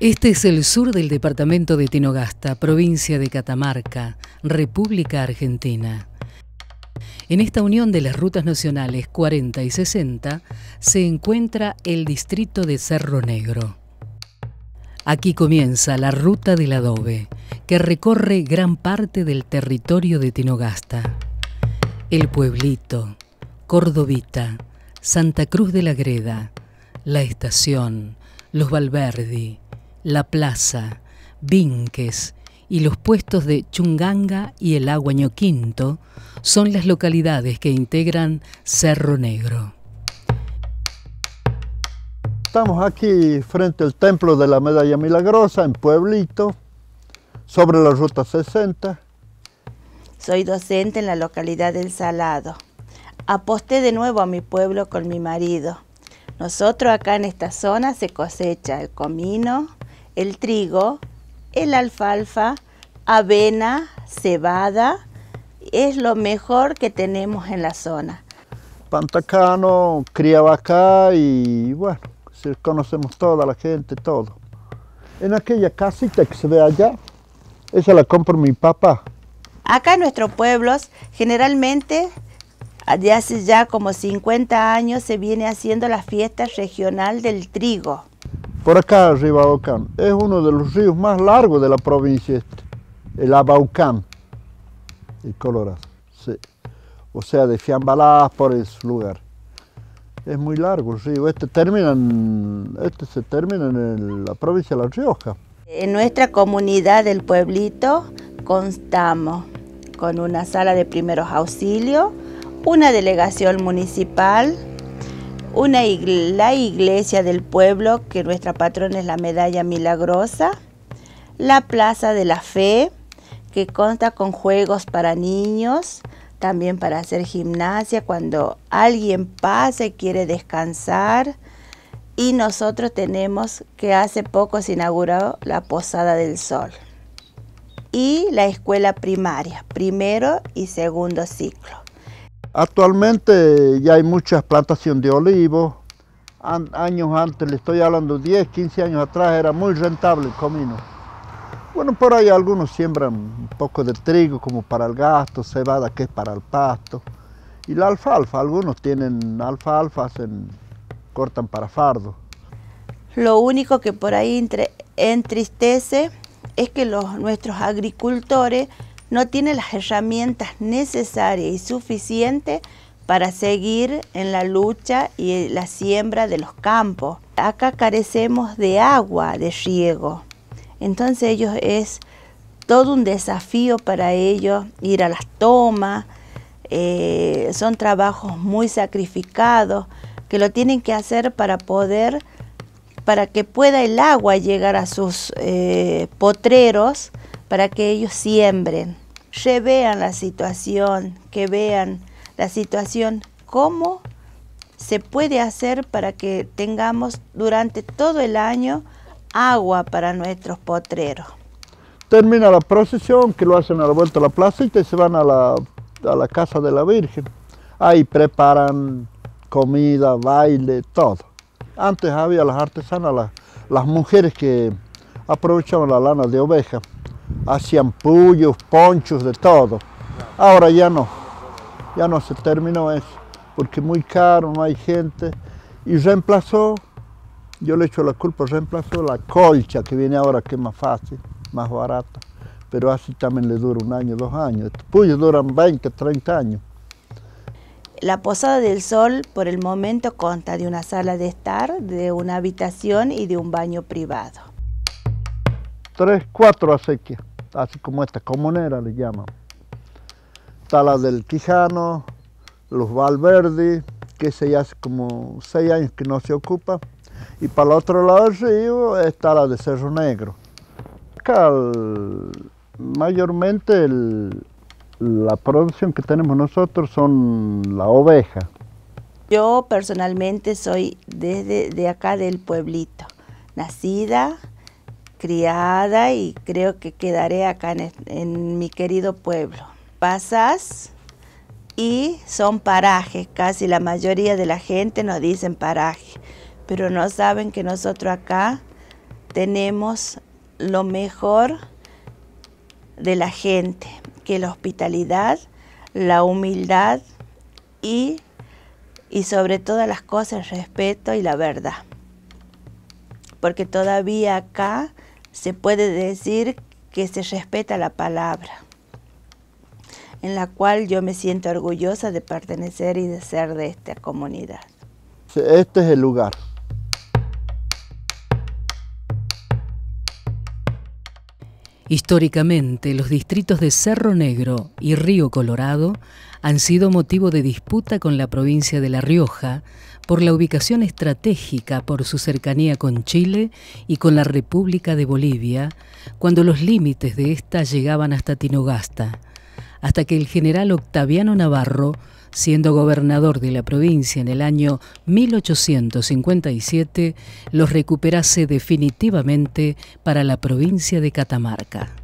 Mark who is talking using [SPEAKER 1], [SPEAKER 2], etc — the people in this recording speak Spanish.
[SPEAKER 1] Este es el sur del departamento de Tinogasta, provincia de Catamarca, República Argentina. En esta unión de las rutas nacionales 40 y 60 se encuentra el distrito de Cerro Negro. Aquí comienza la Ruta del Adobe, que recorre gran parte del territorio de Tinogasta. El Pueblito, Cordovita, Santa Cruz de la Greda, La Estación, Los Valverdi, la plaza, Vinques y los puestos de Chunganga y el Aguaño Quinto son las localidades que integran Cerro Negro.
[SPEAKER 2] Estamos aquí frente al Templo de la Medalla Milagrosa, en Pueblito, sobre la Ruta 60.
[SPEAKER 3] Soy docente en la localidad del Salado. Aposté de nuevo a mi pueblo con mi marido. Nosotros acá en esta zona se cosecha el comino, el trigo, el alfalfa, avena, cebada, es lo mejor que tenemos en la zona.
[SPEAKER 2] Pantacano criaba acá y bueno, conocemos toda la gente, todo. En aquella casita que se ve allá, esa la compro mi papá.
[SPEAKER 3] Acá en nuestros pueblos, generalmente, hace ya como 50 años, se viene haciendo la fiesta regional del trigo
[SPEAKER 2] por acá el Abaucán, Es uno de los ríos más largos de la provincia este, el Abaucán, el Colorado. O sea, de Fiambalás por ese lugar. Es muy largo el río. Este, termina este se termina en la provincia de La Rioja.
[SPEAKER 3] En nuestra comunidad del pueblito constamos con una sala de primeros auxilios, una delegación municipal, una la iglesia del pueblo, que nuestra patrona es la medalla milagrosa, la Plaza de la Fe, que consta con juegos para niños, también para hacer gimnasia cuando alguien pase y quiere descansar. Y nosotros tenemos que hace poco se inauguró la Posada del Sol y la escuela primaria, primero y segundo ciclo.
[SPEAKER 2] Actualmente ya hay muchas plantaciones de olivos. años antes, le estoy hablando 10, 15 años atrás, era muy rentable el comino. Bueno, por ahí algunos siembran un poco de trigo como para el gasto, cebada que es para el pasto. Y la alfalfa, algunos tienen alfalfa, hacen, cortan para fardo.
[SPEAKER 3] Lo único que por ahí entristece es que los, nuestros agricultores no tiene las herramientas necesarias y suficientes para seguir en la lucha y la siembra de los campos. Acá carecemos de agua de riego. Entonces ellos es todo un desafío para ellos ir a las tomas. Eh, son trabajos muy sacrificados que lo tienen que hacer para poder, para que pueda el agua llegar a sus eh, potreros, para que ellos siembren revean la situación, que vean la situación, cómo se puede hacer para que tengamos durante todo el año agua para nuestros potreros.
[SPEAKER 2] Termina la procesión, que lo hacen a la vuelta de la plaza y se van a la, casa de la Virgen. Ahí preparan comida, baile, todo. Antes había las artesanas, las, las mujeres que aprovechaban la lana de oveja hacían puyos, ponchos, de todo. Ahora ya no, ya no se terminó eso, porque muy caro, no hay gente. Y reemplazó, yo le echo la culpa, reemplazó la colcha que viene ahora, que es más fácil, más barata. Pero así también le dura un año, dos años. Estos puyos duran 20, 30 años.
[SPEAKER 3] La Posada del Sol por el momento consta de una sala de estar, de una habitación y de un baño privado.
[SPEAKER 2] Tres, cuatro acequias así como esta, comunera le llaman. Está la del Quijano, los Valverde, que se hace como seis años que no se ocupa. Y para el otro lado del río está la de Cerro Negro. Acá mayormente la producción que tenemos nosotros son la oveja.
[SPEAKER 3] Yo personalmente soy desde de acá del pueblito, nacida, criada y creo que quedaré acá en, mi querido pueblo. Pasas y son parajes, casi la mayoría de la gente nos dicen paraje, pero no saben que nosotros acá tenemos lo mejor de la gente, que la hospitalidad, la humildad y, y sobre todas las cosas el respeto y la verdad. Porque todavía acá se puede decir que se respeta la palabra, en la cual yo me siento orgullosa de pertenecer y de ser de esta comunidad.
[SPEAKER 2] Este es el lugar.
[SPEAKER 1] Históricamente, los distritos de Cerro Negro y Río Colorado han sido motivo de disputa con la provincia de La Rioja por la ubicación estratégica por su cercanía con Chile y con la República de Bolivia, cuando los límites de ésta llegaban hasta Tinogasta, hasta que el general Octaviano Navarro Siendo gobernador de la provincia en el año 1857, los recuperase definitivamente para la provincia de Catamarca.